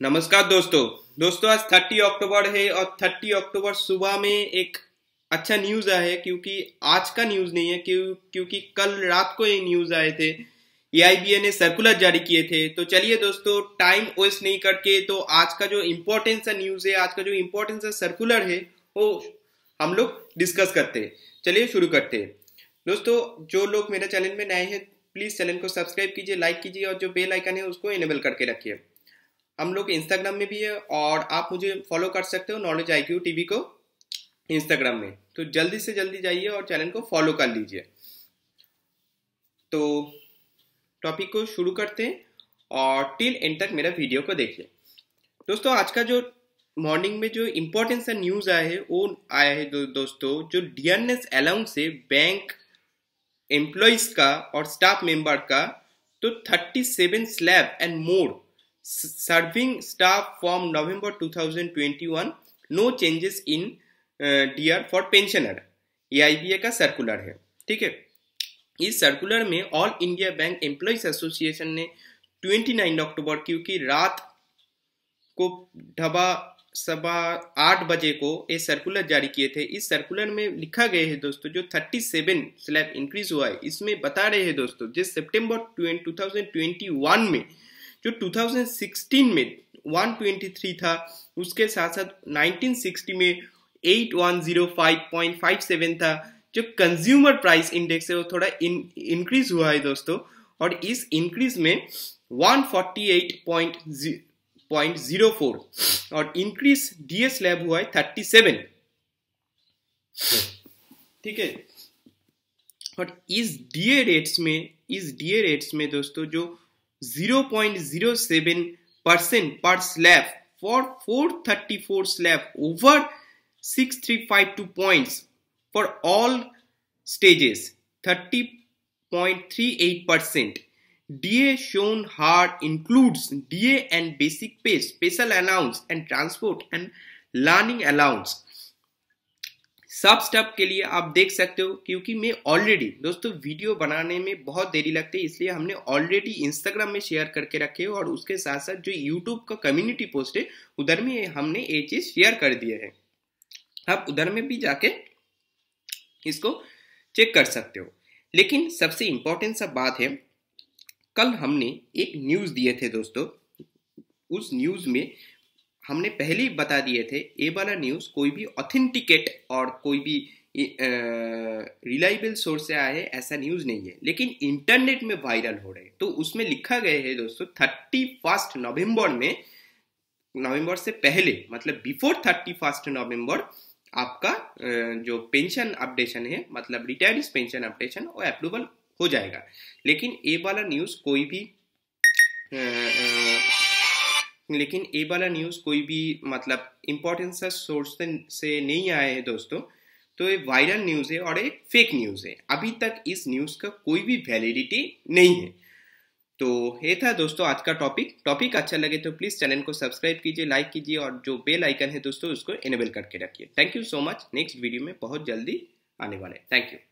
नमस्कार दोस्तों दोस्तों आज 30 अक्टूबर है और 30 अक्टूबर सुबह में एक अच्छा न्यूज आया है क्योंकि आज का न्यूज नहीं है क्यों क्योंकि कल रात को ये न्यूज आए थे ए ने सर्कुलर जारी किए थे तो चलिए दोस्तों टाइम वेस्ट नहीं करके तो आज का जो इम्पोर्टेंस न्यूज है आज का जो इम्पोर्टेंस सर्कुलर है वो हम लोग डिस्कस करते हैं चलिए शुरू करते हैं दोस्तों जो लोग मेरे चैनल में नए हैं प्लीज चैनल को सब्सक्राइब कीजिए लाइक कीजिए और जो बेल आइकन है उसको इनेबल करके रखिए हम लोग इंस्टाग्राम में भी है और आप मुझे फॉलो कर सकते हो नॉलेज आई क्यू टीवी को इंस्टाग्राम में तो जल्दी से जल्दी जाइए और चैनल को फॉलो कर लीजिए तो टॉपिक को शुरू करते हैं और टिल एंड तक मेरा वीडियो को देखिए दोस्तों आज का जो मॉर्निंग में जो इम्पोर्टेंस का न्यूज आया है वो आया है दो, दोस्तों जो डीएनएस अलाउंस से बैंक एम्प्लॉइज का और स्टाफ मेंबर का तो 37 slab and more serving staff from November 2021 no changes in DR for pensioners का सर्कुलर है ठीक है इस सर्कुलर में all India bank employees association ने 29 अक्टूबर क्योंकि रात को ढबा सवा आठ बजे को ये सर्कुलर जारी किए थे इस सर्कुलर में लिखा गया है दोस्तों जो 37 सेवन स्लैब इंक्रीज हुआ है इसमें बता रहे हैं दोस्तों जिस सितंबर 2021 में जो 2016 में 123 था उसके साथ साथ 1960 में 8105.57 था जो कंज्यूमर प्राइस इंडेक्स है वो थोड़ा इंक्रीज हुआ है दोस्तों और इस इंक्रीज में 148.04 और इंक्रीज डीएस लैब हुआ है 37 ठीक है और इस डीए रेट्स में इस डीए रेट्स में दोस्तों जो 0.07% per slab for 434 slab over 6352 points for all stages 30.38%. DA shown hard includes DA and basic pay, special allowance and transport and learning allowance. सब स्टेप के लिए आप देख सकते हो क्योंकि मैं ऑलरेडी दोस्तों वीडियो बनाने में बहुत देरी लगती है इसलिए हमने ऑलरेडी इंस्टाग्राम में शेयर करके रखे और उसके साथ साथ जो यूट्यूब का कम्युनिटी पोस्ट है उधर में हमने ये चीज शेयर कर दिए है आप उधर में भी जाके इसको चेक कर सकते हो लेकिन सबसे इम्पोर्टेंट सब बात है कल हमने एक न्यूज़ दिए थे दोस्तों उस न्यूज़ में हमने पहले ही बता दिए थे ए वाला न्यूज़ कोई भी ऑथेंटिकेट और कोई भी रिलायबल सोर्स से आए ऐसा न्यूज़ नहीं है लेकिन इंटरनेट में वायरल हो रहे तो उसमें लिखा गया है दोस्तों थर्टी फर्स्ट नवम्बर में नवंबर से पहले मतलब बिफोर थर्टी फर्स्ट नवम्बर आपका जो पेंशन अपडेशन है मतलब रिटायर्ड पेंशन अपडेशन वो अप्रूवल हो जाएगा लेकिन ए वाला न्यूज़ कोई भी आ, आ, लेकिन ये वाला न्यूज़ कोई भी मतलब इम्पोर्टेंस सोर्स से नहीं आए है दोस्तों तो ये वायरल न्यूज़ है और एक फेक न्यूज़ है अभी तक इस न्यूज़ का कोई भी वैलिडिटी नहीं है तो ये था दोस्तों आज का टॉपिक टॉपिक अच्छा लगे तो प्लीज़ चैनल को सब्सक्राइब कीजिए लाइक कीजिए और जो बेल आइकन है दोस्तों उसको इनेबल करके रखिए thank you so much next video में बहुत जल्दी आने वाले थैंक यू